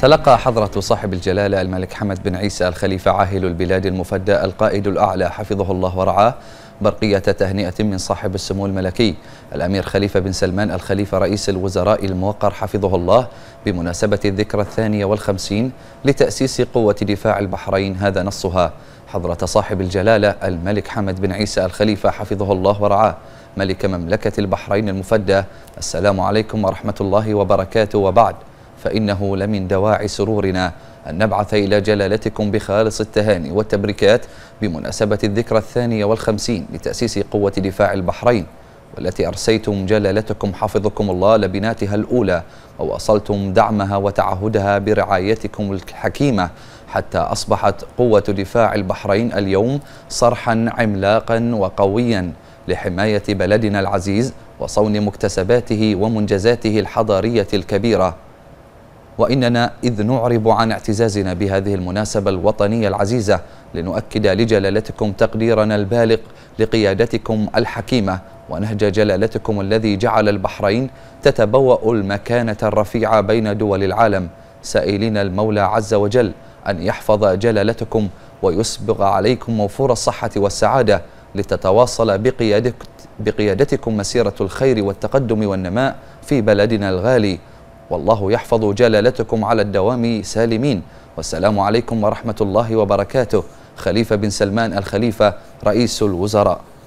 تلقى حضرة صاحب الجلالة الملك حمد بن عيسى الخليفة عاهل البلاد المفدى القائد الأعلى حفظه الله ورعاه برقية تهنئة من صاحب السمو الملكي الأمير خليفة بن سلمان الخليفة رئيس الوزراء الموقر حفظه الله بمناسبة الذكرى الثانية والخمسين لتأسيس قوة دفاع البحرين هذا نصها حضرة صاحب الجلالة الملك حمد بن عيسى الخليفة حفظه الله ورعاه ملك مملكة البحرين المفدى السلام عليكم ورحمة الله وبركاته وبعد فإنه لمن دواعي سرورنا أن نبعث إلى جلالتكم بخالص التهاني والتبريكات بمناسبة الذكرى الثانية والخمسين لتأسيس قوة دفاع البحرين والتي أرسيتم جلالتكم حفظكم الله لبناتها الأولى وواصلتم دعمها وتعهدها برعايتكم الحكيمة حتى أصبحت قوة دفاع البحرين اليوم صرحا عملاقا وقويا لحماية بلدنا العزيز وصون مكتسباته ومنجزاته الحضارية الكبيرة وإننا إذ نعرب عن اعتزازنا بهذه المناسبة الوطنية العزيزة لنؤكد لجلالتكم تقديرنا البالغ لقيادتكم الحكيمة ونهج جلالتكم الذي جعل البحرين تتبوأ المكانة الرفيعة بين دول العالم سائلين المولى عز وجل أن يحفظ جلالتكم ويسبغ عليكم موفور الصحة والسعادة لتتواصل بقيادتكم مسيرة الخير والتقدم والنماء في بلدنا الغالي والله يحفظ جلالتكم على الدوام سالمين والسلام عليكم ورحمة الله وبركاته خليفة بن سلمان الخليفة رئيس الوزراء